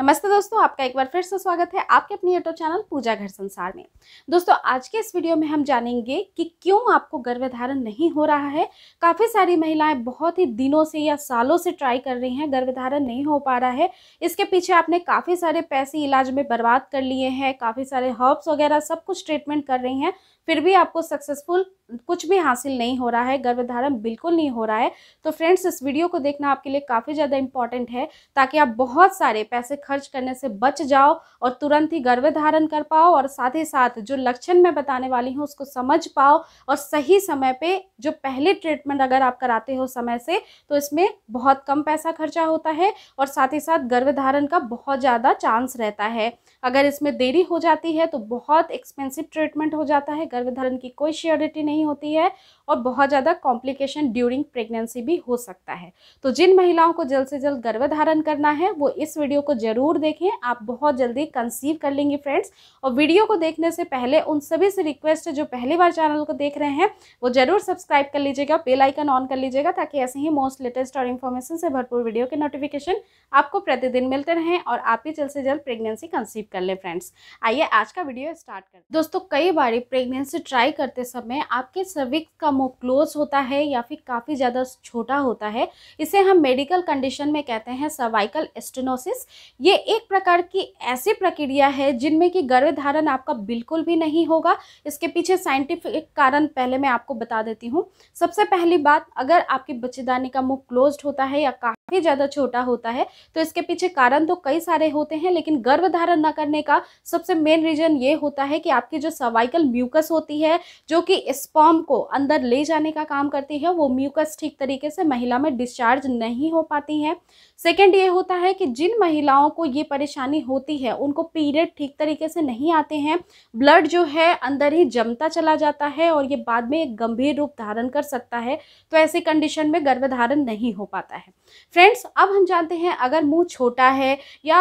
नमस्ते दोस्तों आपका एक बार फिर से स्वागत है आपके अपने यूट्यूब चैनल पूजा घर संसार में दोस्तों आज के इस वीडियो में हम जानेंगे कि क्यों आपको गर्भधारण नहीं हो रहा है काफ़ी सारी महिलाएं बहुत ही दिनों से या सालों से ट्राई कर रही हैं गर्भधारण नहीं हो पा रहा है इसके पीछे आपने काफ़ी सारे पैसे इलाज में बर्बाद कर लिए हैं काफ़ी सारे हर्ब्स वगैरह सब कुछ ट्रीटमेंट कर रही हैं फिर भी आपको सक्सेसफुल कुछ भी हासिल नहीं हो रहा है गर्भधारण बिल्कुल नहीं हो रहा है तो फ्रेंड्स इस वीडियो को देखना आपके लिए काफ़ी ज़्यादा इंपॉर्टेंट है ताकि आप बहुत सारे पैसे खर्च करने से बच जाओ और तुरंत ही गर्भधारण कर पाओ और साथ ही साथ जो लक्षण मैं बताने वाली हूँ उसको समझ पाओ और सही समय पर जो पहले ट्रीटमेंट अगर आप कराते हो समय से तो इसमें बहुत कम पैसा खर्चा होता है और साथ ही साथ गर्भधारण का बहुत ज़्यादा चांस रहता है अगर इसमें देरी हो जाती है तो बहुत एक्सपेंसिव ट्रीटमेंट हो जाता है गर्भधारण की कोई श्योरिटी नहीं होती है और बहुत ज़्यादा कॉम्प्लिकेशन ड्यूरिंग प्रेगनेंसी भी हो सकता है तो जिन महिलाओं को जल्द से जल्द गर्भधारण करना है वो इस वीडियो को जरूर देखें आप बहुत जल्दी कंसीव कर लेंगे फ्रेंड्स और वीडियो को देखने से पहले उन सभी से रिक्वेस्ट है जो पहली बार चैनल को देख रहे हैं वो जरूर सब्सक्राइब कर लीजिएगा बेल आइकन ऑन कर लीजिएगा ताकि ऐसे ही मोस्ट लेटेस्ट और इन्फॉर्मेशन से भरपूर वीडियो के नोटिफिकेशन आपको प्रतिदिन मिलते रहें और आप भी जल्द से जल्द प्रेगनेंसी कंसीव कर लें फ्रेंड्स आइए आज का वीडियो स्टार्ट कर दोस्तों कई बार प्रेगनेंसी से ट्राई करते समय आपके सर्विक्स का मुँह क्लोज होता है या फिर काफ़ी ज़्यादा छोटा होता है इसे हम मेडिकल कंडीशन में कहते हैं सर्वाइकल एस्टेनोसिस ये एक प्रकार की ऐसी प्रक्रिया है जिनमें कि गर्भधारण आपका बिल्कुल भी नहीं होगा इसके पीछे साइंटिफिक कारण पहले मैं आपको बता देती हूँ सबसे पहली बात अगर आपकी बच्चेदानी का मुँह क्लोज होता है या काफ़ी ज़्यादा छोटा होता है तो इसके पीछे कारण तो कई सारे होते हैं लेकिन गर्भ धारण ना करने का सबसे मेन रीजन ये होता है कि आपकी जो सर्वाइकल म्यूकस होती है जो कि स्पॉम को अंदर ले जाने का काम करती है वो म्यूकस ठीक तरीके से महिला में डिस्चार्ज नहीं हो पाती है सेकेंड ये होता है कि जिन महिलाओं को ये परेशानी होती है उनको पीरियड ठीक तरीके से नहीं आते हैं ब्लड जो है अंदर ही जमता चला जाता है और ये बाद में एक गंभीर रूप धारण कर सकता है तो ऐसी कंडीशन में गर्भधारण नहीं हो पाता है फ्रेंड्स अब हम जानते हैं अगर मुंह छोटा है या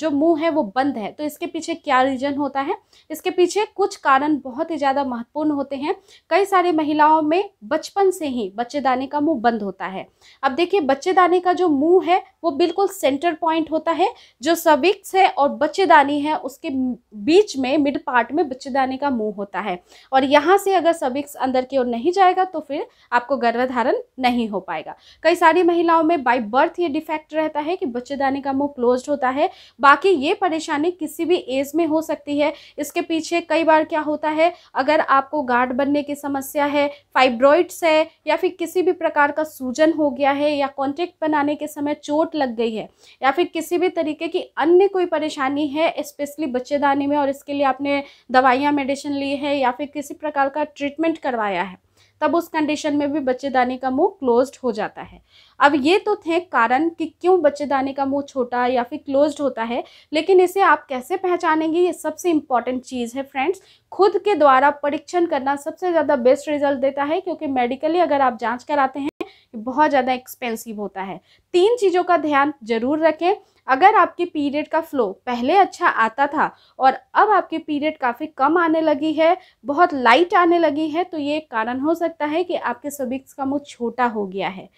जो मुंह है वो बंद है तो इसके पीछे क्या रीजन होता है इसके पीछे कुछ कारण बहुत ही ज़्यादा महत्वपूर्ण होते हैं कई सारी महिलाओं में बचपन से ही दाने का मुंह बंद होता है अब देखिए दाने का जो मुंह है वो बिल्कुल सेंटर पॉइंट होता है जो सबिक्स है और बच्चेदानी है उसके बीच में मिड पार्ट में दाने का मुँह होता है और यहाँ से अगर सबिक्स अंदर की ओर नहीं जाएगा तो फिर आपको गर्भधारण नहीं हो पाएगा कई सारी महिलाओं में बाई बर्थ ये डिफेक्ट रहता है कि बच्चेदानी का मुंह क्लोज होता है बाकी ये परेशानी किसी भी एज में हो सकती है इसके पीछे कई बार क्या होता है अगर आपको गार्ड बनने की समस्या है फाइब्रॉइड्स है या फिर किसी भी प्रकार का सूजन हो गया है या कॉन्टेक्ट बनाने के समय चोट लग गई है या फिर किसी भी तरीके की अन्य कोई परेशानी है स्पेशली बच्चेदानी में और इसके लिए आपने दवाइयाँ मेडिसिन ली है या फिर किसी प्रकार का ट्रीटमेंट करवाया है तब उस कंडीशन में भी बच्चेदानी का मुंह क्लोज्ड हो जाता है अब ये तो थे कारण कि क्यों बच्चेदानी का मुंह छोटा या फिर क्लोज्ड होता है लेकिन इसे आप कैसे पहचानेंगे ये सबसे इम्पॉर्टेंट चीज़ है फ्रेंड्स खुद के द्वारा परीक्षण करना सबसे ज़्यादा बेस्ट रिजल्ट देता है क्योंकि मेडिकली अगर आप जाँच कराते हैं बहुत ज़्यादा एक्सपेंसिव होता है तीन चीज़ों का ध्यान जरूर रखें अगर आपके पीरियड का फ्लो पहले अच्छा आता था और अब आपके पीरियड काफ़ी कम आने लगी है बहुत लाइट आने लगी है तो ये कारण हो सकता है कि आपके सबिक्स का मुँह छोटा हो गया है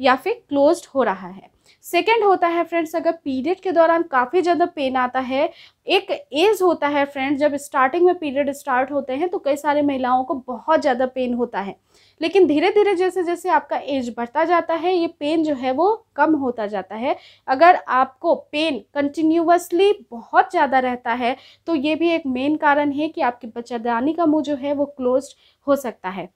या फिर क्लोज्ड हो रहा है सेकेंड होता है फ्रेंड्स अगर पीरियड के दौरान काफ़ी ज़्यादा पेन आता है एक एज होता है फ्रेंड्स जब स्टार्टिंग में पीरियड स्टार्ट होते हैं तो कई सारे महिलाओं को बहुत ज़्यादा पेन होता है लेकिन धीरे धीरे जैसे जैसे आपका एज बढ़ता जाता है ये पेन जो है वो कम होता जाता है अगर आपको पेन कंटिन्यूसली बहुत ज़्यादा रहता है तो ये भी एक मेन कारण है कि आपकी बच्चादानी का मुँह जो है वो क्लोज हो सकता है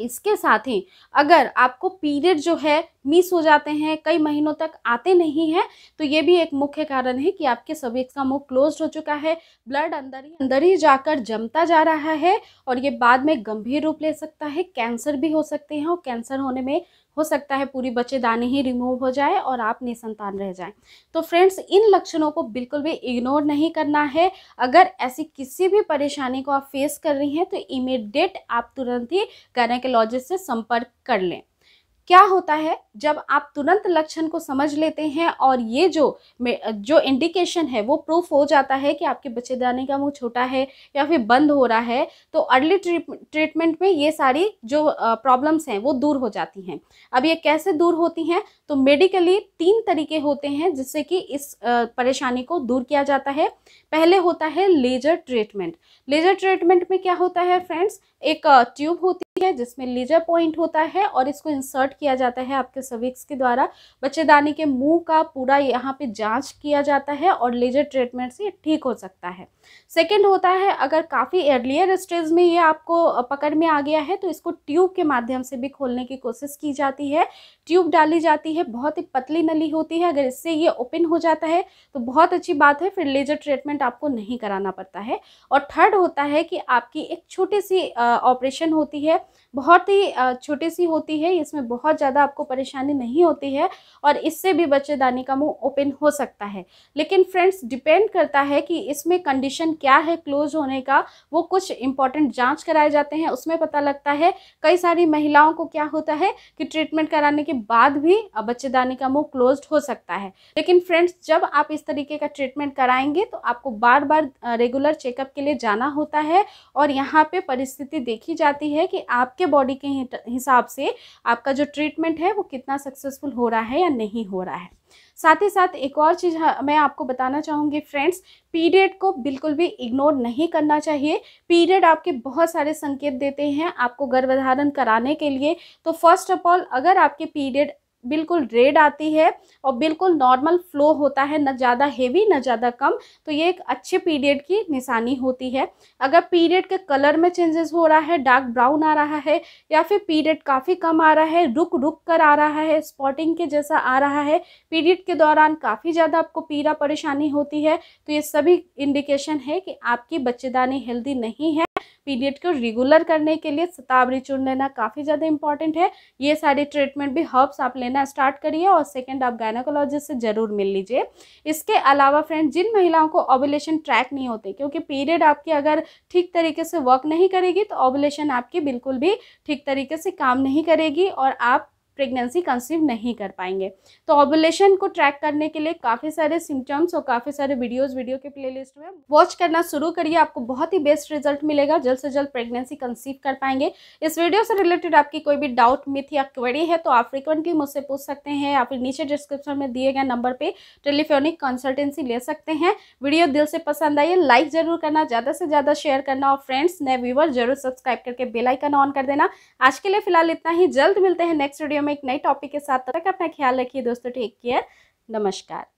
इसके साथ ही अगर आपको पीरियड जो है मिस हो जाते हैं कई महीनों तक आते नहीं हैं तो ये भी एक मुख्य कारण है कि आपके सभी का मुंह क्लोज हो चुका है ब्लड अंदर ही अंदर ही जाकर जमता जा रहा है और ये बाद में गंभीर रूप ले सकता है कैंसर भी हो सकते हैं और कैंसर होने में हो सकता है पूरी बच्चेदानी ही रिमूव हो जाए और आप निसंतान रह जाएं तो फ्रेंड्स इन लक्षणों को बिल्कुल भी इग्नोर नहीं करना है अगर ऐसी किसी भी परेशानी को आप फेस कर रही हैं तो इमीडिएट आप तुरंत ही गायनाकोलॉजिस्ट से संपर्क कर लें क्या होता है जब आप तुरंत लक्षण को समझ लेते हैं और ये जो जो इंडिकेशन है वो प्रूफ हो जाता है कि आपके बच्चे दाने का मुंह छोटा है या फिर बंद हो रहा है तो अर्ली ट्रीटमेंट में ये सारी जो प्रॉब्लम्स हैं वो दूर हो जाती हैं अब ये कैसे दूर होती हैं तो मेडिकली तीन तरीके होते हैं जिससे कि इस परेशानी को दूर किया जाता है पहले होता है लेजर ट्रीटमेंट लेजर ट्रीटमेंट में क्या होता है फ्रेंड्स एक ट्यूब होती है जिसमें लेजर पॉइंट होता है और इसको इंसर्ट किया जाता है आपके सविक्स के द्वारा बच्चेदानी के मुंह का पूरा यहाँ पे जांच किया जाता है और लेजर ट्रीटमेंट से ठीक हो सकता है सेकंड होता है अगर काफ़ी अर्लियर स्टेज में ये आपको पकड़ में आ गया है तो इसको ट्यूब के माध्यम से भी खोलने की कोशिश की जाती है ट्यूब डाली जाती है बहुत ही पतली नली होती है अगर इससे ये ओपन हो जाता है तो बहुत अच्छी बात है फिर लेजर ट्रीटमेंट आपको नहीं कराना पड़ता है और थर्ड होता है कि आपकी एक छोटी सी ऑपरेशन होती है बहुत ही छोटी सी होती है इसमें बहुत ज़्यादा आपको परेशानी नहीं होती है और इससे भी बच्चेदानी का मुंह ओपन हो सकता है लेकिन फ्रेंड्स डिपेंड करता है कि इसमें कंडीशन क्या है क्लोज होने का वो कुछ इंपॉर्टेंट जाँच कराए जाते हैं उसमें पता लगता है कई सारी महिलाओं को क्या होता है कि ट्रीटमेंट कराने के बाद भी बच्चेदानी का मुँह क्लोज हो सकता है लेकिन फ्रेंड्स जब आप इस तरीके का ट्रीटमेंट कराएंगे तो आपको बार बार रेगुलर चेकअप के लिए जाना होता है और यहाँ पर परिस्थिति देखी जाती है कि आपके बॉडी के हिसाब से आपका जो ट्रीटमेंट है वो कितना सक्सेसफुल हो रहा है या नहीं हो रहा है साथ ही साथ एक और चीज़ मैं आपको बताना चाहूँगी फ्रेंड्स पीरियड को बिल्कुल भी इग्नोर नहीं करना चाहिए पीरियड आपके बहुत सारे संकेत देते हैं आपको गर्भधारण कराने के लिए तो फर्स्ट ऑफ ऑल अगर आपके पीरियड बिल्कुल रेड आती है और बिल्कुल नॉर्मल फ्लो होता है ना ज़्यादा हेवी ना ज़्यादा कम तो ये एक अच्छे पीरियड की निशानी होती है अगर पीरियड के कलर में चेंजेस हो रहा है डार्क ब्राउन आ रहा है या फिर पीरियड काफ़ी कम आ रहा है रुक रुक कर आ रहा है स्पॉटिंग के जैसा आ रहा है पीरियड के दौरान काफ़ी ज़्यादा आपको पीड़ा परेशानी होती है तो ये सभी इंडिकेशन है कि आपकी बच्चेदानी हेल्दी नहीं है पीरियड को रेगुलर करने के लिए सतावरी चूर्ण लेना काफ़ी ज़्यादा इंपॉर्टेंट है ये सारे ट्रीटमेंट भी हर्ब्स आप लेना स्टार्ट करिए और सेकेंड आप गायनाकोलॉजिस्ट से ज़रूर मिल लीजिए इसके अलावा फ्रेंड जिन महिलाओं को ओबुलेशन ट्रैक नहीं होते क्योंकि पीरियड आपकी अगर ठीक तरीके से वर्क नहीं करेगी तो ओबुलेशन आपकी बिल्कुल भी ठीक तरीके से काम नहीं करेगी और आप प्रेगनेंसी कंसीव नहीं कर पाएंगे तो ऑबुलेशन को ट्रैक करने के लिए काफ़ी सारे सिम्टम्स और काफ़ी सारे वीडियोस वीडियो के प्लेलिस्ट में वॉच करना शुरू करिए आपको बहुत ही बेस्ट रिजल्ट मिलेगा जल्द से जल्द प्रेगनेंसी कंसीव कर पाएंगे इस वीडियो से रिलेटेड आपकी कोई भी डाउट मिथ या क्वेरी है तो आप फ्रिक्वेंटली मुझसे पूछ सकते हैं या फिर नीचे डिस्क्रिप्शन में दिए गए नंबर पर टेलीफोनिक कंसल्टेंसी ले सकते हैं वीडियो दिल से पसंद आइए लाइक जरूर करना ज़्यादा से ज़्यादा शेयर करना और फ्रेंड्स नए व्यूवर जरूर सब्सक्राइब करके बेलाइकन ऑन कर देना आज के लिए फिलहाल इतना ही जल्द मिलते हैं नेक्स्ट वीडियो में एक नए टॉपिक के साथ तक अपना ख्याल रखिए दोस्तों टेक केयर नमस्कार